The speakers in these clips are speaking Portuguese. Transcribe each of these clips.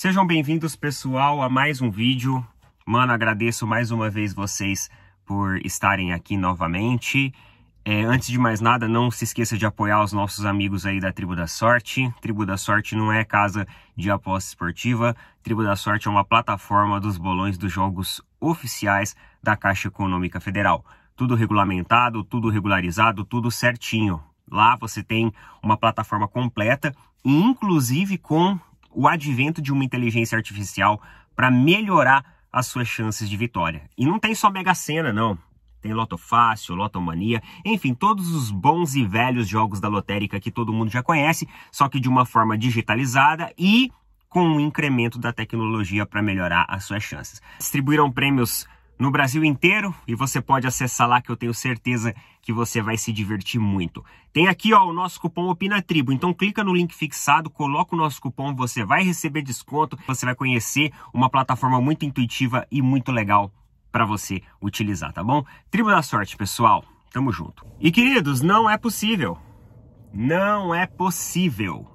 Sejam bem-vindos, pessoal, a mais um vídeo. Mano, agradeço mais uma vez vocês por estarem aqui novamente. É, antes de mais nada, não se esqueça de apoiar os nossos amigos aí da Tribo da Sorte. Tribo da Sorte não é casa de aposta esportiva. Tribo da Sorte é uma plataforma dos bolões dos jogos oficiais da Caixa Econômica Federal. Tudo regulamentado, tudo regularizado, tudo certinho. Lá você tem uma plataforma completa, inclusive com o advento de uma inteligência artificial para melhorar as suas chances de vitória. E não tem só Mega Sena, não. Tem Loto Fácil, Lotomania, enfim, todos os bons e velhos jogos da lotérica que todo mundo já conhece, só que de uma forma digitalizada e com o um incremento da tecnologia para melhorar as suas chances. Distribuíram prêmios no Brasil inteiro e você pode acessar lá que eu tenho certeza que você vai se divertir muito. Tem aqui ó, o nosso cupom Opina Tribo, então clica no link fixado, coloca o nosso cupom, você vai receber desconto, você vai conhecer uma plataforma muito intuitiva e muito legal para você utilizar, tá bom? Tribo da sorte, pessoal. Tamo junto. E queridos, não é possível. Não é possível.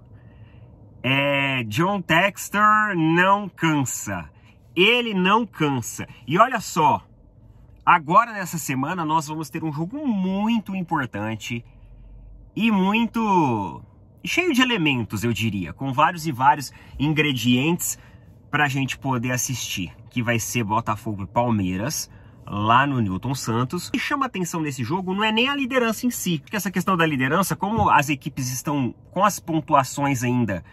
É, John Textor não cansa. Ele não cansa. E olha só, agora nessa semana nós vamos ter um jogo muito importante e muito cheio de elementos, eu diria, com vários e vários ingredientes para a gente poder assistir, que vai ser Botafogo e Palmeiras lá no Newton Santos. O que chama atenção nesse jogo não é nem a liderança em si, porque essa questão da liderança, como as equipes estão com as pontuações ainda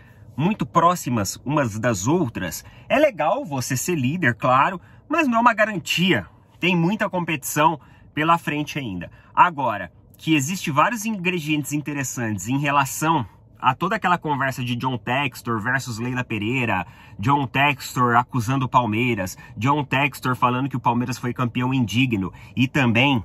muito próximas umas das outras. É legal você ser líder, claro, mas não é uma garantia. Tem muita competição pela frente ainda. Agora, que existe vários ingredientes interessantes em relação a toda aquela conversa de John Textor versus Leila Pereira, John Textor acusando o Palmeiras, John Textor falando que o Palmeiras foi campeão indigno e também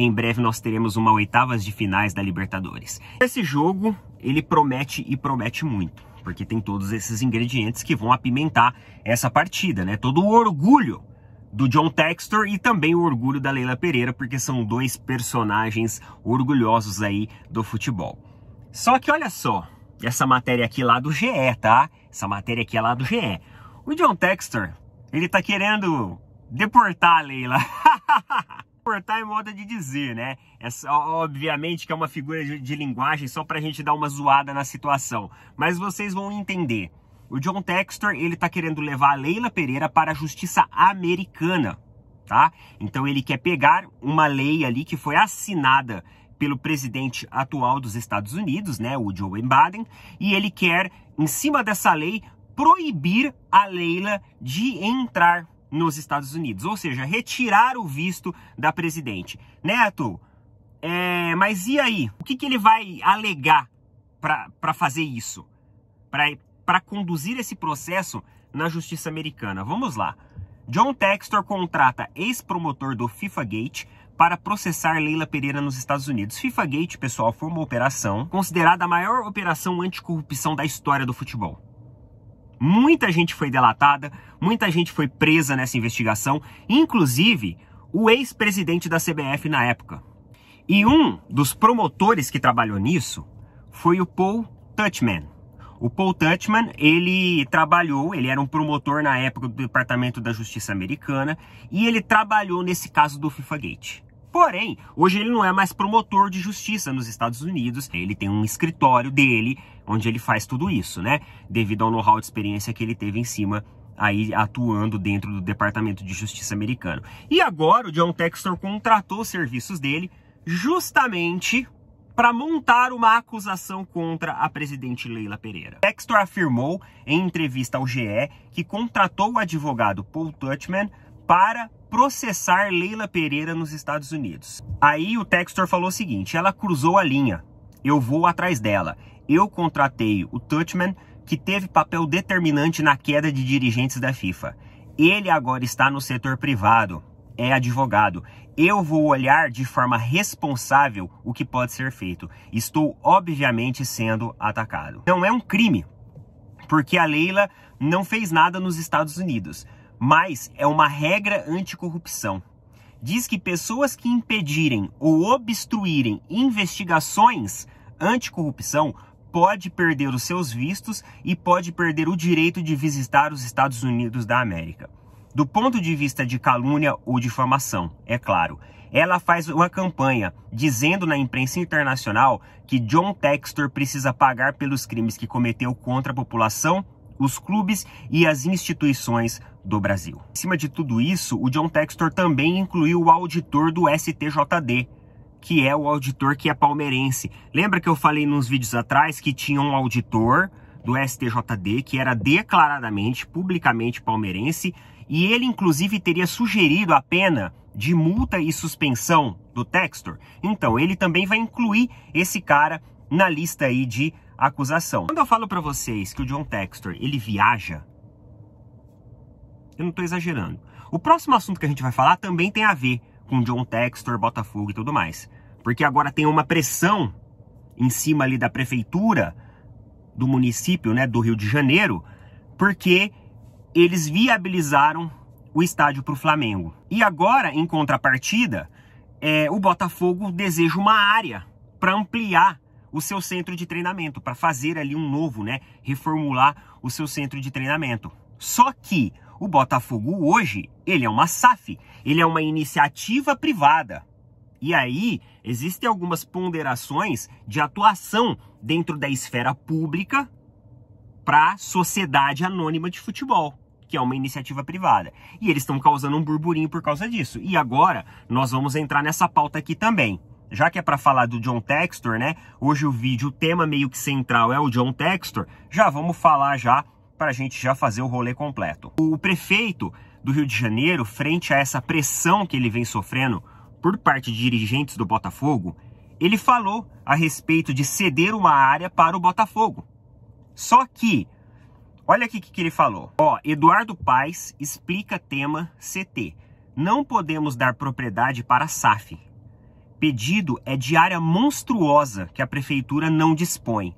em breve nós teremos uma oitavas de finais da Libertadores. Esse jogo, ele promete e promete muito, porque tem todos esses ingredientes que vão apimentar essa partida, né? Todo o orgulho do John Textor e também o orgulho da Leila Pereira, porque são dois personagens orgulhosos aí do futebol. Só que olha só, essa matéria aqui lá do GE, tá? Essa matéria aqui é lá do GE. O John Textor, ele tá querendo deportar a Leila. suportar é moda de dizer, né? É, obviamente que é uma figura de, de linguagem só para a gente dar uma zoada na situação, mas vocês vão entender. O John Textor, ele tá querendo levar a Leila Pereira para a justiça americana, tá? Então ele quer pegar uma lei ali que foi assinada pelo presidente atual dos Estados Unidos, né, o Joe Biden, e ele quer, em cima dessa lei, proibir a Leila de entrar nos Estados Unidos, ou seja, retirar o visto da presidente. Neto, é, mas e aí? O que, que ele vai alegar para fazer isso? Para conduzir esse processo na justiça americana? Vamos lá. John Textor contrata ex-promotor do FIFA Gate para processar Leila Pereira nos Estados Unidos. FIFA Gate, pessoal, foi uma operação considerada a maior operação anticorrupção da história do futebol. Muita gente foi delatada, muita gente foi presa nessa investigação, inclusive o ex-presidente da CBF na época. E um dos promotores que trabalhou nisso foi o Paul Touchman. O Paul Touchman, ele trabalhou, ele era um promotor na época do Departamento da Justiça Americana e ele trabalhou nesse caso do FIFA Gate. Porém, hoje ele não é mais promotor de justiça nos Estados Unidos, ele tem um escritório dele onde ele faz tudo isso, né? Devido ao know-how de experiência que ele teve em cima aí atuando dentro do Departamento de Justiça americano. E agora o John Textor contratou os serviços dele justamente para montar uma acusação contra a presidente Leila Pereira. Textor afirmou em entrevista ao GE que contratou o advogado Paul Tutchman para processar Leila Pereira nos Estados Unidos. Aí o Textor falou o seguinte: ela cruzou a linha, eu vou atrás dela. Eu contratei o Touchman, que teve papel determinante na queda de dirigentes da FIFA. Ele agora está no setor privado, é advogado. Eu vou olhar de forma responsável o que pode ser feito. Estou, obviamente, sendo atacado. Não é um crime, porque a Leila não fez nada nos Estados Unidos mas é uma regra anticorrupção. Diz que pessoas que impedirem ou obstruírem investigações anticorrupção pode perder os seus vistos e pode perder o direito de visitar os Estados Unidos da América. Do ponto de vista de calúnia ou difamação, é claro. Ela faz uma campanha dizendo na imprensa internacional que John Textor precisa pagar pelos crimes que cometeu contra a população os clubes e as instituições do Brasil. Cima de tudo isso, o John Textor também incluiu o auditor do STJD, que é o auditor que é palmeirense. Lembra que eu falei nos vídeos atrás que tinha um auditor do STJD que era declaradamente, publicamente palmeirense, e ele inclusive teria sugerido a pena de multa e suspensão do Textor. Então, ele também vai incluir esse cara na lista aí de acusação. Quando eu falo para vocês que o John Textor, ele viaja, eu não estou exagerando. O próximo assunto que a gente vai falar também tem a ver com John Textor, Botafogo e tudo mais. Porque agora tem uma pressão em cima ali da prefeitura do município, né, do Rio de Janeiro, porque eles viabilizaram o estádio para o Flamengo. E agora, em contrapartida, é, o Botafogo deseja uma área para ampliar o seu centro de treinamento, para fazer ali um novo, né? Reformular o seu centro de treinamento. Só que o Botafogo hoje, ele é uma SAF, ele é uma iniciativa privada. E aí existem algumas ponderações de atuação dentro da esfera pública para a Sociedade Anônima de Futebol, que é uma iniciativa privada. E eles estão causando um burburinho por causa disso. E agora nós vamos entrar nessa pauta aqui também já que é para falar do John Textor, né? Hoje o vídeo, o tema meio que central é o John Textor. Já vamos falar já para a gente já fazer o rolê completo. O prefeito do Rio de Janeiro, frente a essa pressão que ele vem sofrendo por parte de dirigentes do Botafogo, ele falou a respeito de ceder uma área para o Botafogo. Só que, olha aqui o que, que ele falou. Ó, Eduardo Paes explica tema CT. Não podemos dar propriedade para a SAF, pedido é de área monstruosa que a prefeitura não dispõe.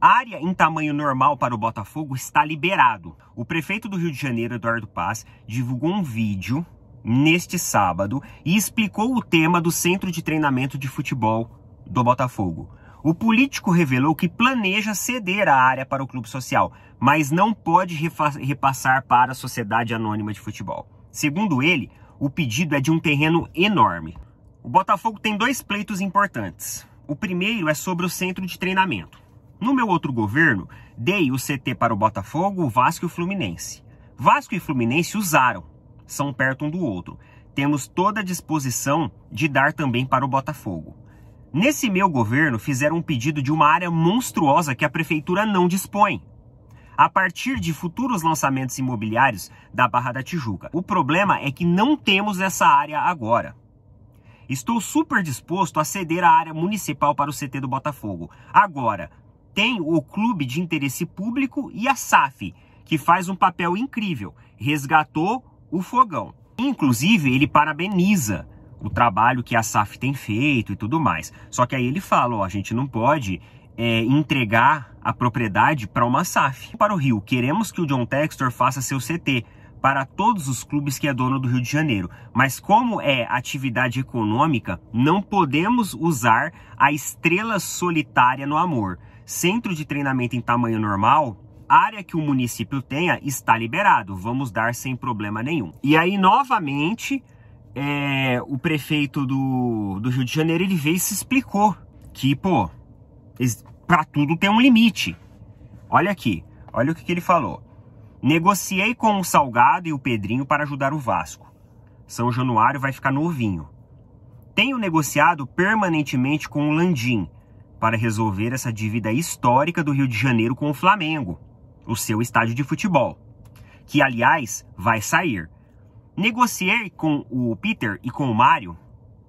Área em tamanho normal para o Botafogo está liberado. O prefeito do Rio de Janeiro, Eduardo Paz, divulgou um vídeo neste sábado e explicou o tema do centro de treinamento de futebol do Botafogo. O político revelou que planeja ceder a área para o clube social, mas não pode repassar para a Sociedade Anônima de Futebol. Segundo ele, o pedido é de um terreno enorme. O Botafogo tem dois pleitos importantes. O primeiro é sobre o centro de treinamento. No meu outro governo, dei o CT para o Botafogo, o Vasco e o Fluminense. Vasco e Fluminense usaram, são perto um do outro. Temos toda a disposição de dar também para o Botafogo. Nesse meu governo, fizeram um pedido de uma área monstruosa que a prefeitura não dispõe. A partir de futuros lançamentos imobiliários da Barra da Tijuca. O problema é que não temos essa área agora. Estou super disposto a ceder a área municipal para o CT do Botafogo. Agora, tem o Clube de Interesse Público e a SAF, que faz um papel incrível. Resgatou o fogão. Inclusive, ele parabeniza o trabalho que a SAF tem feito e tudo mais. Só que aí ele fala, ó, a gente não pode é, entregar a propriedade para uma SAF. Para o Rio, queremos que o John Textor faça seu CT, para todos os clubes que é dono do Rio de Janeiro. Mas como é atividade econômica, não podemos usar a estrela solitária no amor. Centro de treinamento em tamanho normal, área que o município tenha está liberado, vamos dar sem problema nenhum. E aí, novamente, é, o prefeito do, do Rio de Janeiro ele veio e se explicou que, pô, para tudo tem um limite. Olha aqui, olha o que, que ele falou. Negociei com o Salgado e o Pedrinho para ajudar o Vasco. São Januário vai ficar novinho. Tenho negociado permanentemente com o Landim para resolver essa dívida histórica do Rio de Janeiro com o Flamengo, o seu estádio de futebol, que aliás vai sair. Negociei com o Peter e com o Mário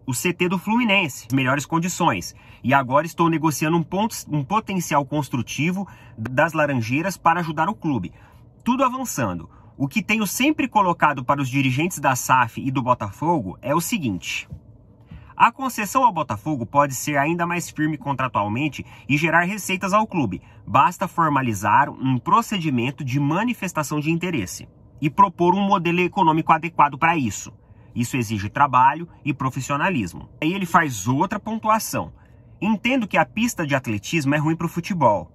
o CT do Fluminense, melhores condições. E agora estou negociando um, ponto, um potencial construtivo das Laranjeiras para ajudar o clube tudo avançando. O que tenho sempre colocado para os dirigentes da SAF e do Botafogo é o seguinte: a concessão ao Botafogo pode ser ainda mais firme contratualmente e gerar receitas ao clube. Basta formalizar um procedimento de manifestação de interesse e propor um modelo econômico adequado para isso. Isso exige trabalho e profissionalismo. Aí ele faz outra pontuação. Entendo que a pista de atletismo é ruim para o futebol,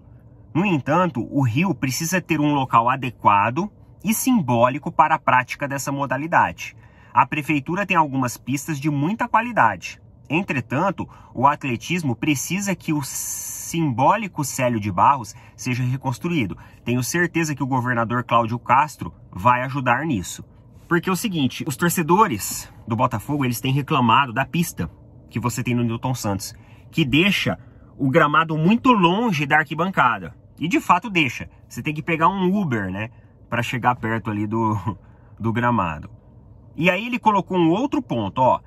no entanto, o rio precisa ter um local adequado e simbólico para a prática dessa modalidade. A prefeitura tem algumas pistas de muita qualidade. Entretanto, o atletismo precisa que o simbólico Célio de Barros seja reconstruído. Tenho certeza que o governador Cláudio Castro vai ajudar nisso. Porque é o seguinte, os torcedores do Botafogo, eles têm reclamado da pista que você tem no Newton Santos, que deixa o gramado muito longe da arquibancada. E de fato deixa. Você tem que pegar um Uber, né? Para chegar perto ali do, do gramado. E aí ele colocou um outro ponto, ó.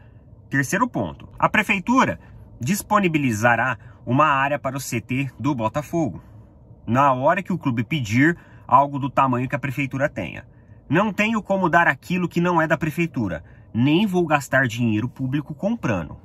Terceiro ponto. A prefeitura disponibilizará uma área para o CT do Botafogo. Na hora que o clube pedir algo do tamanho que a prefeitura tenha. Não tenho como dar aquilo que não é da prefeitura. Nem vou gastar dinheiro público comprando.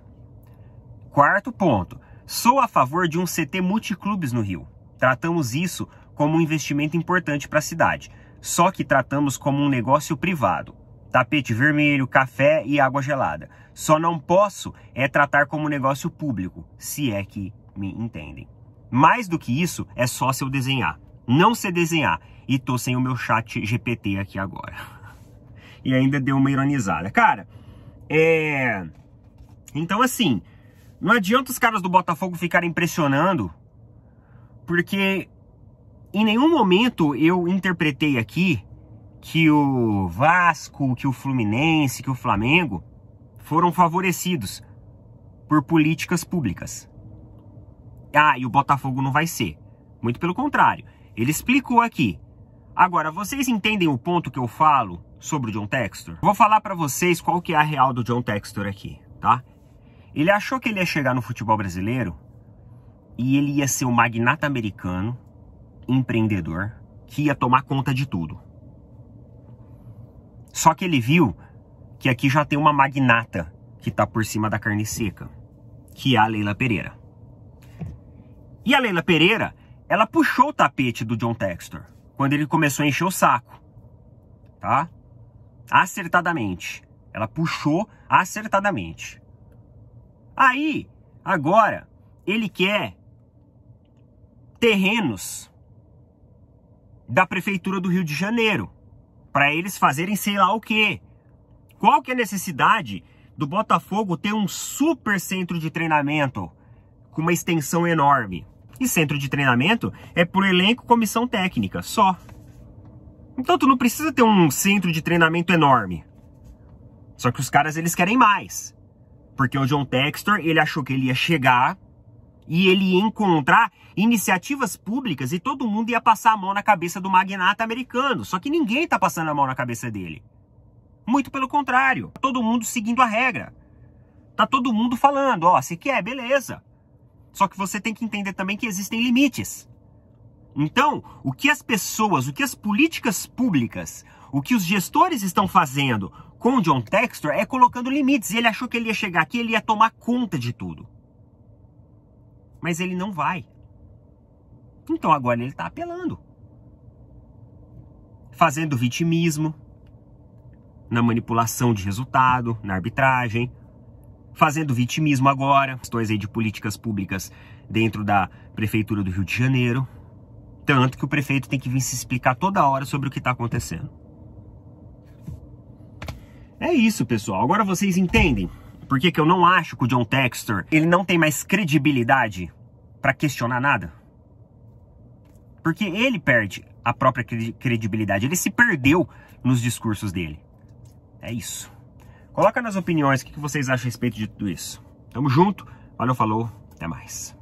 Quarto ponto. Sou a favor de um CT multiclubes no Rio. Tratamos isso como um investimento importante para a cidade, só que tratamos como um negócio privado. Tapete vermelho, café e água gelada. Só não posso é tratar como negócio público, se é que me entendem. Mais do que isso, é só se eu desenhar. Não se desenhar. E tô sem o meu chat GPT aqui agora. E ainda deu uma ironizada. Cara, é. Então, assim, não adianta os caras do Botafogo ficarem impressionando porque em nenhum momento eu interpretei aqui que o Vasco, que o Fluminense, que o Flamengo foram favorecidos por políticas públicas. Ah, e o Botafogo não vai ser. Muito pelo contrário. Ele explicou aqui. Agora, vocês entendem o ponto que eu falo sobre o John Textor? Vou falar para vocês qual que é a real do John Textor aqui, tá? Ele achou que ele ia chegar no futebol brasileiro e ele ia ser o magnata americano, empreendedor, que ia tomar conta de tudo. Só que ele viu que aqui já tem uma magnata que está por cima da carne seca, que é a Leila Pereira. E a Leila Pereira, ela puxou o tapete do John Textor quando ele começou a encher o saco, tá? Acertadamente. Ela puxou acertadamente. Aí, agora, ele quer terrenos da prefeitura do Rio de Janeiro para eles fazerem sei lá o quê. Qual que é a necessidade do Botafogo ter um super centro de treinamento com uma extensão enorme? E centro de treinamento é por elenco, comissão técnica, só. Então tu não precisa ter um centro de treinamento enorme. Só que os caras eles querem mais. Porque o John Textor, ele achou que ele ia chegar e ele ia encontrar iniciativas públicas e todo mundo ia passar a mão na cabeça do magnata americano. Só que ninguém está passando a mão na cabeça dele. Muito pelo contrário, tá todo mundo seguindo a regra. Tá todo mundo falando, ó, se quer, é, beleza. Só que você tem que entender também que existem limites. Então, o que as pessoas, o que as políticas públicas, o que os gestores estão fazendo com o John Textor é colocando limites. Ele achou que ele ia chegar aqui, ele ia tomar conta de tudo mas ele não vai. Então agora ele está apelando. Fazendo vitimismo, na manipulação de resultado, na arbitragem, fazendo vitimismo agora, questões aí de políticas públicas dentro da prefeitura do Rio de Janeiro. Tanto que o prefeito tem que vir se explicar toda hora sobre o que está acontecendo. É isso, pessoal. Agora vocês entendem por que, que eu não acho que o John Textor ele não tem mais credibilidade para questionar nada? Porque ele perde a própria credibilidade, ele se perdeu nos discursos dele. É isso. Coloca nas opiniões o que vocês acham a respeito de tudo isso. Tamo junto, valeu, falou, até mais.